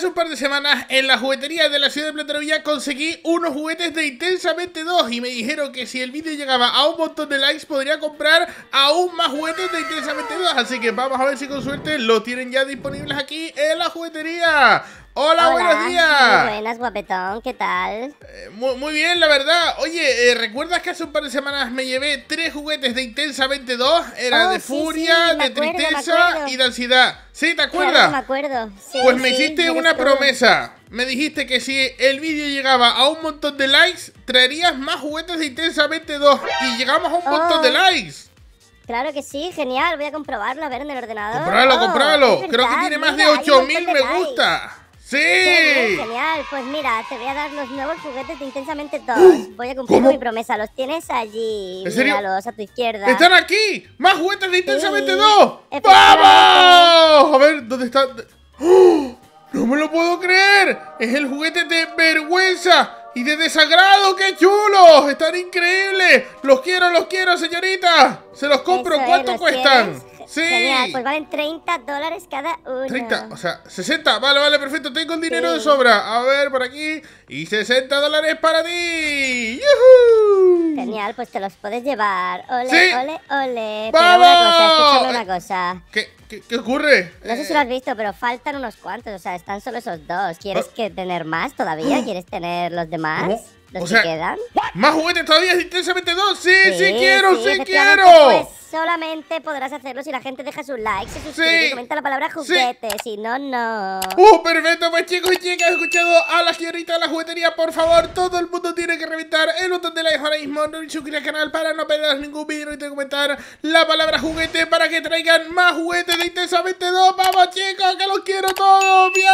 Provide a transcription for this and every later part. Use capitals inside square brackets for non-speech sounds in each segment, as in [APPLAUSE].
Hace un par de semanas en la juguetería de la ciudad de Platarovilla conseguí unos juguetes de Intensamente 2 y me dijeron que si el vídeo llegaba a un montón de likes podría comprar aún más juguetes de Intensamente 2. Así que vamos a ver si con suerte lo tienen ya disponibles aquí en la juguetería. Hola, buenos días. buenas, guapetón, ¿qué tal? Eh, muy, bien, la verdad. Oye, eh, ¿recuerdas que hace un par de semanas me llevé tres juguetes de Intensa 22? Era oh, de furia, de tristeza y de ansiedad. ¿Sí, te acuerdas? Claro, me acuerdo. pues me hiciste una promesa. Me dijiste que si el vídeo llegaba a un montón de likes, traerías más juguetes de Intensa 22. Y llegamos a un montón de oh. likes. Claro que sí, genial. Voy a comprobarlo, a ver, en el ordenador. Compralo, oh, compralo. Creo que tiene más de 8.000 me gusta. ¡Sí! genial. Pues mira, te voy a dar los nuevos juguetes de Intensamente 2. Voy a cumplir mi promesa. Los tienes allí. ¿En serio? a tu izquierda. ¡Están aquí! ¡Más juguetes de Intensamente 2! ¡Vamos! A ver, ¿dónde está? ¡Oh! ¡No me lo puedo creer! ¡Es el juguete de vergüenza! ¡Y de desagrado! ¡Qué chulos! ¡Están increíbles! ¡Los quiero, los quiero, señorita! Se los compro, ¿cuánto eh, cuestan? Sí. Genial, pues valen 30 dólares cada uno. 30, o sea, 60. Vale, vale, perfecto. Tengo el dinero de sobra. A ver, por aquí. Y 60 dólares para ti. ¡Yuhu! Genial, pues te los puedes llevar. Ole, ole, ole. ¡Vamos! Pero una cosa, una cosa. ¿Qué, ocurre? No sé si eh. lo has visto, pero faltan unos cuantos. O sea, están solo esos dos. ¿Quieres ah. que tener más todavía? Mm. ¿Quieres tener los demás? ¿Más juguetes todavía? ¿Intensamente 2? Sí, sí, quiero, sí, quiero. Pues solamente podrás hacerlo si la gente deja sus likes, se y comenta la palabra juguete. Si no, no. Uh, perfecto, pues chicos y chicas, escuchado a la señorita de la juguetería, por favor, todo el mundo tiene que reventar el botón de like ahora mismo al canal para no perder ningún vídeo y te comentar la palabra juguete para que traigan más juguetes de Intensamente 2. ¡Vamos, chicos, que los quiero todos! ¡Bien!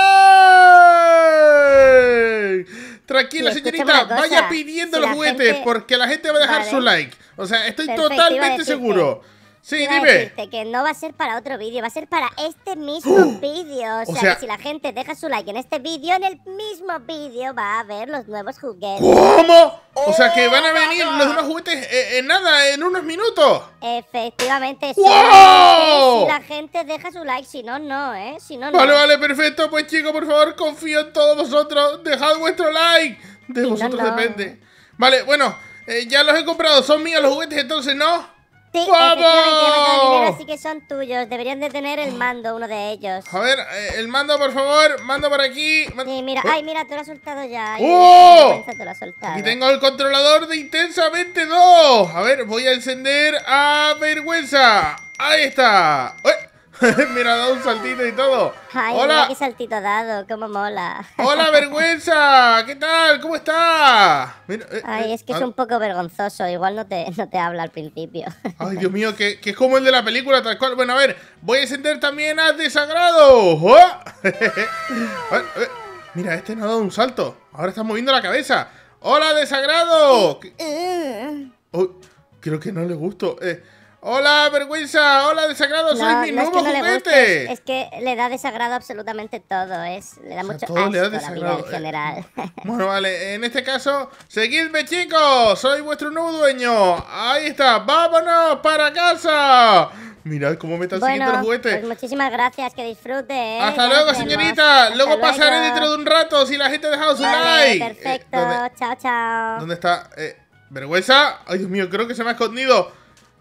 Tranquila, la señorita, vaya pidiendo los juguetes porque la gente va a dejar su like. O sea, estoy totalmente seguro. Sí, dime. que no va a ser para otro vídeo, va a ser para este mismo [GASPS] vídeo. O, sea, que si la gente deja su like en este vídeo, en el mismo vídeo va a ver los nuevos juguetes. ¿Cómo? O sea, que oh van a venir los nuevos juguetes eh, eh, en, nada, en unos minutos. Efectivamente. si la gente deja su like, si no, no, ¿eh? Si no, vale, no. vale, perfecto. Pues chicos, por favor, confío en todos vosotros. Dejad vuestro like. De vosotros depende. Vale, bueno, eh, ya los he comprado. Son míos los juguetes, entonces no. Sí, ¡Vamos! dinero, así que son tuyos. Deberían de tener el mando, uno de ellos. A ver, eh, el mando, por favor. Mando por aquí. mira. ¿Eh? Ay, mira, te lo ha soltado ya. ¡Oh! Y tengo el controlador de Intensamente 2. A ver, voy a encender a Vergüenza. Ahí está. [LAUGHS] mira, ha dado un saltito y todo. Hola. qué saltito ha dado, cómo mola. Hola, [LAUGHS] vergüenza, ¿qué tal? ¿Cómo está? Eh, Ay, eh, es que es ah. un poco vergonzoso, igual no te, no te habla al principio. [LAUGHS] Ay, Dios mío, que, que, es como el de la película, tal cual. Bueno, a ver, voy a encender también a Desagrado. ¡Oh! Eh, mira, este no ha dado un salto. Ahora está moviendo la cabeza. ¡Hola, Desagrado! creo que no le gustó. Hola, vergüenza, hola, desagrado, soy mi nuevo juguete. es que le da desagrado absolutamente todo, ¿eh? le da mucho todo le da desagrado. la vida en eh. general. [LAUGHS] Bueno, vale, en este caso, seguidme chicos, soy vuestro nuevo dueño. Ahí está, vámonos para casa. Mirad cómo me están siguiendo los juguetes. Pues muchísimas gracias, que disfrute. ¿eh? Hasta luego, señorita. luego pasaré dentro de un rato si la gente ha dejado su like. Eh, perfecto, chao, chao. ¿Dónde está? Eh, ¿Vergüenza? Ay, Dios mío, creo que se me ha escondido.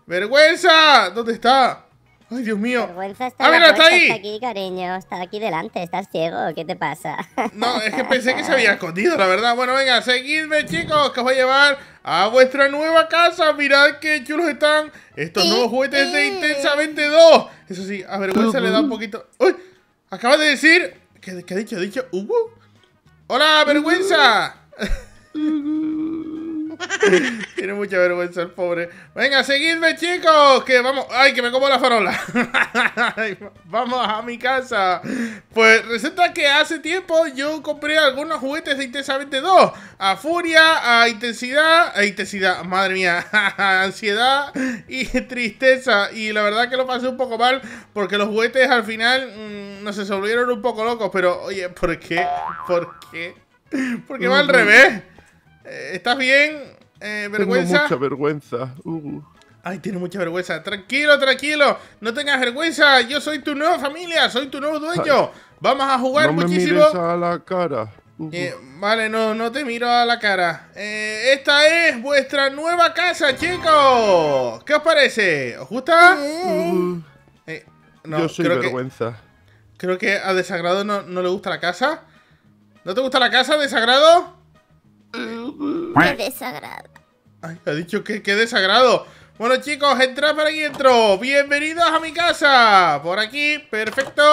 ¡Vergüenza! ¿Dónde está? ¡Ay, Dios mío! Vergüenza está está ahí! Está aquí, cariño. Está aquí delante. Estás ciego. ¿Qué te pasa? [LAUGHS] No, es que pensé que se había escondido, la verdad. Bueno, venga, seguidme, chicos, que os voy a llevar a vuestra nueva casa. Mirad qué chulos están estos nuevos juguetes de Intensamente 2. Eso sí, a vergüenza le da un poquito... ¡Uy! Acaba de decir... ¿Qué, ha dicho? ¿Ha dicho ¡Uh! ¡Hola, vergüenza! [LAUGHS] Tiene mucha vergüenza el pobre. Venga, seguidme, chicos. Que vamos. Ay, que me como la farola. [LAUGHS] vamos a mi casa. Pues resulta que hace tiempo yo compré algunos juguetes de intensamente 2. A furia, a intensidad. A intensidad, madre mía. [LAUGHS] A ansiedad y tristeza. Y la verdad que lo pasé un poco mal. Porque los juguetes al final mm, No nos se volvieron un poco locos. Pero, oye, ¿por qué? ¿Por qué? Porque va al revés. Eh, ¿Estás bien? Eh, vergüenza. Tengo mucha vergüenza. Uh. Ay, tiene mucha vergüenza. Tranquilo, tranquilo. No tengas vergüenza. Yo soy tu nueva familia. Soy tu nuevo dueño. Vamos a jugar no muchísimo. Me mires a la cara. Uh. Eh, vale, no, no te miro a la cara. Eh, esta es vuestra nueva casa, chicos. ¿Qué os parece? ¿Os gusta? Uh. Yo soy vergüenza. creo que a Desagrado no, no, le gusta la casa. ¿No te gusta la casa, Desagrado? Qué desagrado ha dicho que qué desagrado. Bueno, chicos, entrad para aquí dentro. Bienvenidos a mi casa. Por aquí, perfecto.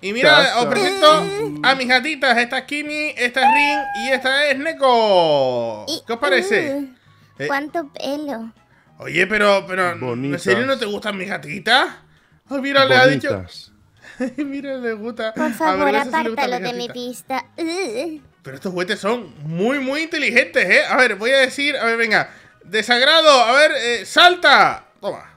Y mira, os presento a mis gatitas. Esta es Kimi, esta es Rin y esta es Neko. ¿Qué os parece? Uh, eh, ¿Cuánto pelo? Oye, pero, pero ¿en serio no te gustan mis gatitas? Ay, mira, le ha dicho... [LAUGHS] mira, le gusta. Por favor, apártalo de mi pista. Uh. Pero estos juguetes son muy, muy inteligentes, ¿eh? A ver, voy a decir... A ver, venga. Desagrado, a ver, eh, salta. Toma.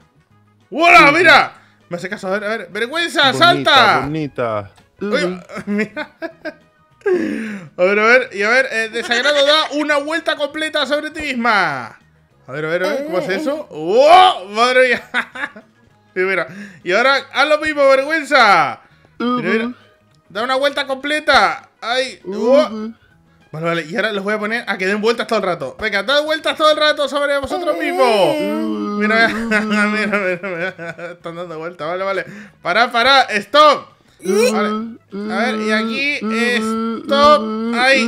¡Hola, mira! Me hace caso, a ver, a ver. ¡Vergüenza, salta! Bonita. Oye, [LAUGHS] mira. A ver, a ver, y a ver, eh, desagrado da una vuelta completa sobre ti misma. A ver, a ver, a ver, ¿cómo hace eso? ¡Oh! ¡Madre mía! [LAUGHS] Y mira, y ahora haz lo mismo, vergüenza. Mira, mira. Da una vuelta completa. ¡Ay! Oh. Vale, vale, y ahora los voy a poner a que den vueltas todo el rato. Venga, dad vueltas todo el rato sobre vosotros eh. mismos. Mira, mira, mira, mira. Están dando vueltas, vale, vale. Pará, pará, stop. A ver, y aquí, eh, stop. Ay,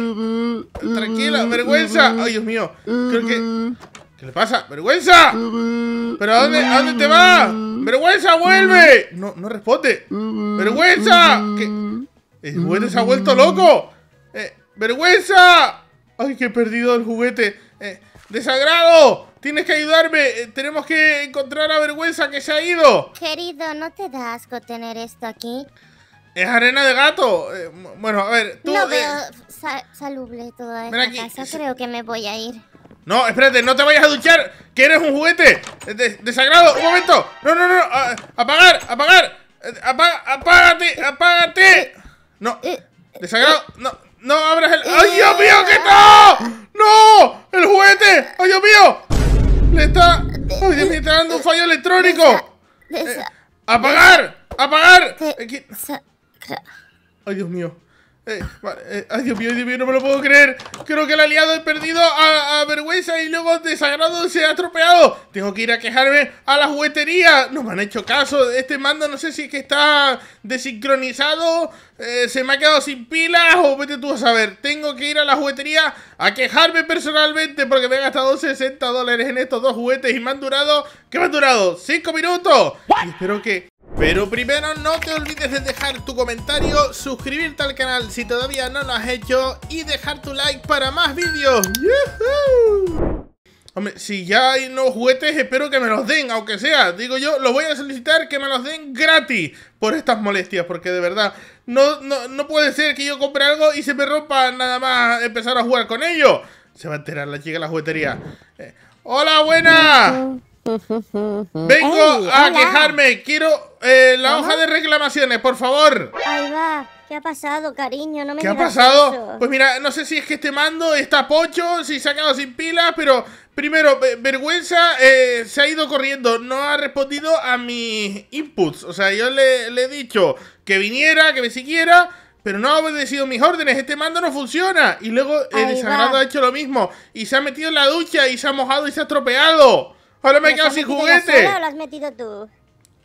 tranquila, vergüenza. Ay, Dios mío, creo que. ¿Qué le pasa? ¡Vergüenza! ¿Pero a dónde, dónde te va ¡Vergüenza, vuelve! No, no responde. ¡Vergüenza! ¿Qué? El bueno se ha vuelto mm. loco. Eh, ¡Vergüenza! ¡Ay, qué he perdido el juguete! Eh, ¡Desagrado! ¡Tienes que ayudarme! Eh, ¡Tenemos que encontrar a Vergüenza que se ha ido! Querido, ¿no te da asco tener esto aquí? Es arena de gato. bueno, a ver, tú. No veo saludable toda esta casa. Creo que me voy a ir. No, espérate, no te vayas a duchar, que eres un juguete. desagrado, un momento. No, no, no, apagar, apagar. apágate, apágate. No. Eh, eh, Desagrado. Eh. No. No abras el. ¡Ay, Dios mío! ¡Qué no! ¡No! ¡El juguete! ¡Ay, Dios mío! Le está. ¡Ay, Dios mío! Está dando un fallo electrónico. ¡Apagar! ¡Apagar! ¡Ay, Dios mío! Eh, eh, ay, Dios mío, Dios mío, no me lo puedo creer. Creo que el aliado he perdido a, vergüenza y luego desagrado se ha atropellado. Tengo que ir a quejarme a la juguetería. No me han hecho caso. Este mando no sé si es que está desincronizado, eh, se me ha quedado sin pilas o vete tú a saber. Tengo que ir a la juguetería a quejarme personalmente porque me he gastado 60 dólares en estos dos juguetes y me han durado. ¿Qué me han durado? ¡5 minutos! Y espero que pero primero no te olvides de dejar tu comentario, suscribirte al canal si todavía no lo has hecho y dejar tu like para más vídeos. Hombre, si ya hay nuevos juguetes, espero que me los den, aunque sea. Digo yo, los voy a solicitar que me los den gratis por estas molestias, porque de verdad, no, puede ser que yo compre algo y se me rompa nada más empezar a jugar con ello. Se va a enterar la chica de la juguetería. Eh, ¡Hola, buena! Vengo a quejarme. Quiero eh, la hoja de reclamaciones, por favor. Ahí va. ¿Qué ha pasado, cariño? No me ¿Qué ha pasado? Pues mira, no sé si es que este mando está pocho, si se ha quedado sin pilas, pero primero, vergüenza, eh, se ha ido corriendo, no ha respondido a mis inputs. O sea, yo le, he dicho que viniera, que me siguiera, pero no ha obedecido mis órdenes, este mando no funciona. Y luego el eh, ha hecho lo mismo, y se ha metido en la ducha, y se ha mojado, y se ha estropeado. Ahora me he quedado sin juguete. Sola, o lo has metido tú?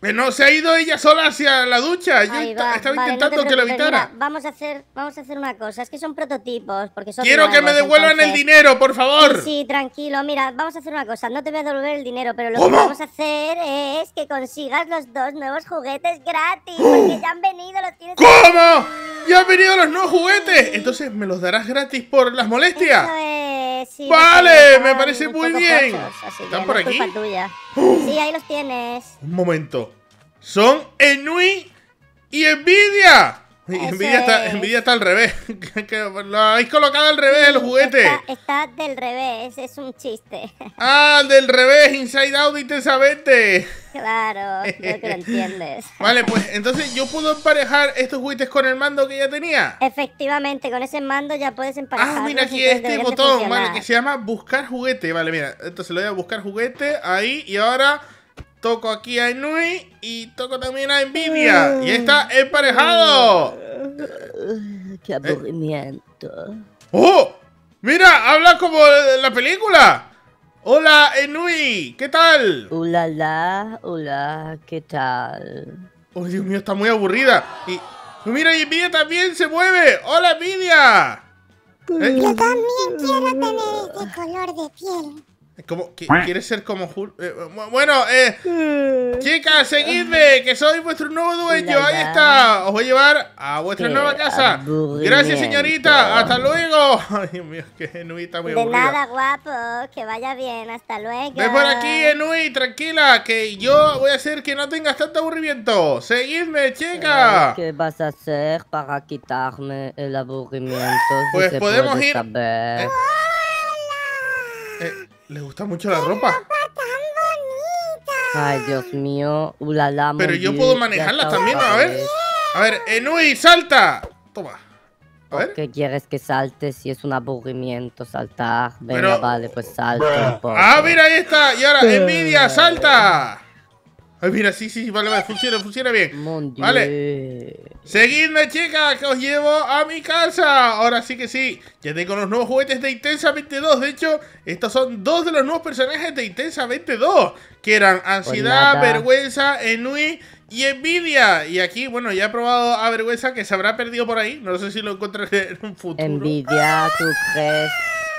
Eh, no, se ha ido ella sola hacia la ducha. Yo estaba intentando que lo evitara. vamos, a hacer, vamos a hacer una cosa. Es que son prototipos. Porque Quiero que me devuelvan el dinero, por favor. Sí, tranquilo. Mira, vamos a hacer una cosa. No te voy a devolver el dinero, pero lo que vamos a hacer es que consigas los dos nuevos juguetes gratis. ¡Oh! Porque ya han venido, los tienes. ¿Cómo? ¡Ya han venido los nuevos juguetes! Entonces, ¿me los darás gratis por las molestias? Eso vale, me parece muy bien. ¿Están por aquí? sí, ahí los tienes. Un momento. Son Enui y Envidia [LAUGHS] Envidia está, está al revés. [LAUGHS] Lo habéis colocado al revés el juguete. Está, del revés, es un chiste. [LAUGHS] Ah, del revés, inside out intensamente. Claro, creo que lo entiendes. Vale, pues entonces yo puedo emparejar estos juguetes con el mando que ya tenía. Efectivamente, con ese mando ya puedes emparejar. Ah, mira aquí este botón, vale, que se llama buscar juguete. Vale, mira, entonces le voy a buscar juguete ahí y ahora toco aquí a Enui y toco también a Envidia. Ah. Y está emparejado. Ah, qué eh. aburrimiento. ¡Oh! ¡Mira! ¡Habla como la película! ¡Hola, Enui! ¿Qué tal? ¡Hola, ¡Hola! ¿Qué tal? ¡Oh, Dios mío! Está muy aburrida. Y... ¡Mira, Envidia también se mueve! ¡Hola, Envidia! Eh. también quiero tener ese color de piel. Como, ¿Quieres ser como eh, eh, bueno, eh, chicas, seguidme, que soy vuestro nuevo dueño. Ahí está. Os voy a llevar a vuestra nueva casa. Gracias, señorita. Hasta luego. [LAUGHS] Ay, Dios mío, ¡Qué Enui muy De nada, guapo. Que vaya bien. Hasta luego. Ven por aquí, Enui, tranquila, que yo voy a hacer que no tengas tanto aburrimiento. Seguidme, chica. ¿Qué vas a hacer para quitarme el aburrimiento? pues podemos ir. Eh, le gusta mucho la ropa. Ay, Dios mío, uh, Pero yo puedo manejarla también, a ver. A ver, Enui, salta. Toma. A ¿Qué quieres que salte si es un aburrimiento saltar? Venga, vale, pues salta un poco. Ah, mira, ahí está. Y ahora, Envidia, salta. Ay, mira, sí, sí, vale, vale, funciona, funciona bien. vale. Seguidme, chicas, que os llevo a mi casa. Ahora sí que sí. Ya tengo los nuevos juguetes de Intensa 22. De hecho, estos son dos de los nuevos personajes de Intensa 22. Que eran ansiedad, pues vergüenza, enui y envidia. Y aquí, bueno, ya he probado a vergüenza que se habrá perdido por ahí. No sé si lo encontraré en un futuro. Envidia, tú crees.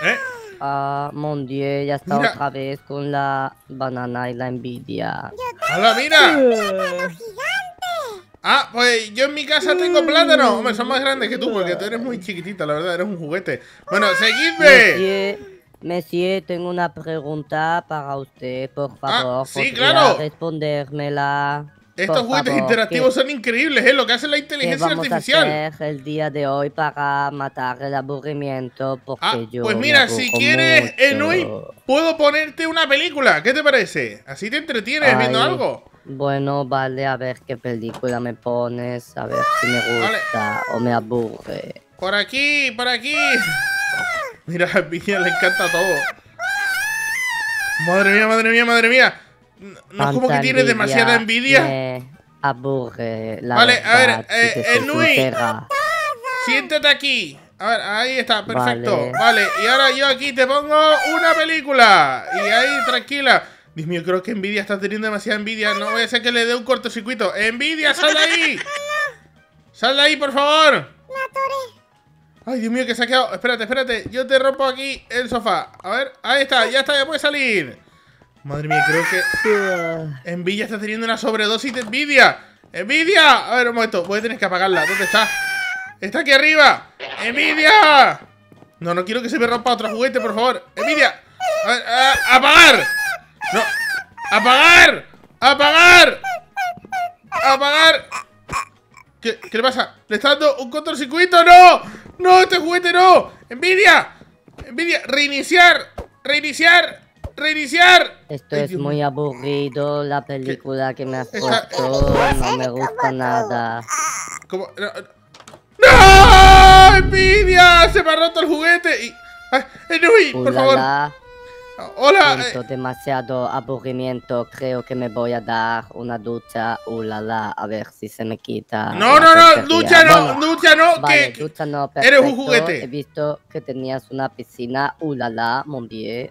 ¿Eh? Ah, mon ya está otra vez con la banana y la envidia. ¡Hala, mira! ¡Plátano gigante! Ah, pues yo en mi casa tengo plátanos. Mm. Hombre, son más grandes que tú, porque tú eres muy chiquitita, la verdad, eres un juguete. Bueno, ah. seguidme. Monsieur, tengo una pregunta para usted, por ah, favor. sí, claro. respondérmela. Estos juguetes interactivos son increíbles, es ¿eh? lo que hace la inteligencia artificial. el día de hoy para matar el aburrimiento, ah, Pues mira, si quieres, en hoy puedo ponerte una película. ¿Qué te parece? Así te entretienes viendo algo. Bueno, vale, a ver qué película me pones, a ver si me gusta o me aburre. Por aquí, por aquí. [LAUGHS] Mira, a le encanta todo. Madre mía, madre mía, madre mía no es como que tiene demasiada envidia. Aburre la vale, a ver, eh, eh siéntate aquí. A ver, ahí está, perfecto. Vale. y ahora yo aquí te pongo una película. Y ahí, tranquila. Dios mío, creo que envidia, está teniendo demasiada envidia. No voy a hacer que le dé un cortocircuito. ¡Envidia, sal de ahí! ¡Sal de ahí, por favor! Ay, Dios mío, que se ha quedado. Espérate, espérate. Yo te rompo aquí el sofá. A ver, ahí está, ya está, ya puede salir. Madre mía, creo que... Envidia está teniendo una sobredosis de envidia. ¡Envidia! A ver, un momento. Voy a tener que apagarla. ¿Dónde está? ¡Está aquí arriba! ¡Envidia! No, no quiero que se me rompa otro juguete, por favor. ¡Envidia! A ver, ¡Apagar! ¡No! ¡Apagar! ¡Apagar! ¡Apagar! ¿Qué, ¿Qué le pasa? ¿Le está dando un cortocircuito? ¡No! ¡No, este juguete no! ¡Envidia! ¡Envidia! ¡Reiniciar! ¡Reiniciar! reiniciar. Esto es muy aburrido, la película que me has puesto no me gusta nada. ¿Cómo? No, ¡Envidia! Se me ha roto el juguete y... por favor. Hola. Eh. Siento demasiado aburrimiento. Creo que me voy a dar una ducha. Uh, a ver si se me quita. No, no, no, ducha no, ducha no, vale, ducha no. Eres un juguete. He visto que tenías una piscina. Uh, la, mon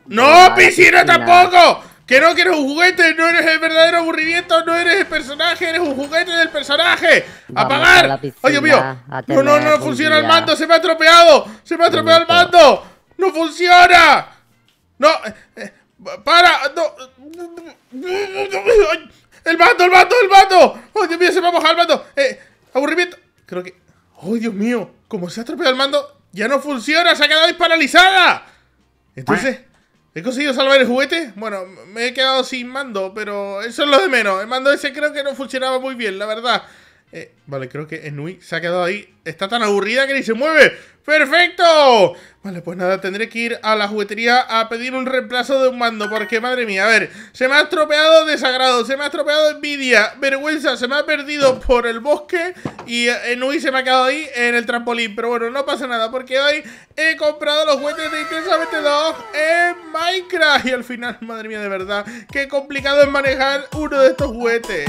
No, piscina, tampoco. Que no, que eres un juguete, no eres el verdadero aburrimiento, no eres el personaje, eres un juguete del personaje. ¡Apagar! Oye, ¡Ay, Dios mío! No, no, no funciona el mando, se me ha atropellado, se me ha atropellado el mando. ¡No funciona! No, eh, eh, para, no. El mando! el mando! el mando! Oh, Dios mío, se va a mojar el mando! Eh, aburrimiento. Creo que... Oh, Dios mío. Como se ha atropellado el mando, ya no funciona. Se ha quedado paralizada. Entonces, ¿he conseguido salvar el juguete? Bueno, me he quedado sin mando, pero eso es lo de menos. El mando ese creo que no funcionaba muy bien, la verdad. Eh, vale, creo que Enui se ha quedado ahí. Está tan aburrida que ni se mueve. ¡Perfecto! Vale, pues nada, tendré que ir a la juguetería a pedir un reemplazo de un mando Porque, madre mía, a ver, se me ha estropeado Desagrado, se me ha estropeado Envidia Vergüenza, se me ha perdido por el bosque Y eh, Nui se me ha quedado ahí en el trampolín Pero bueno, no pasa nada porque hoy he comprado los juguetes de Intensamente 2 en Minecraft Y al final, madre mía, de verdad, qué complicado es manejar uno de estos juguetes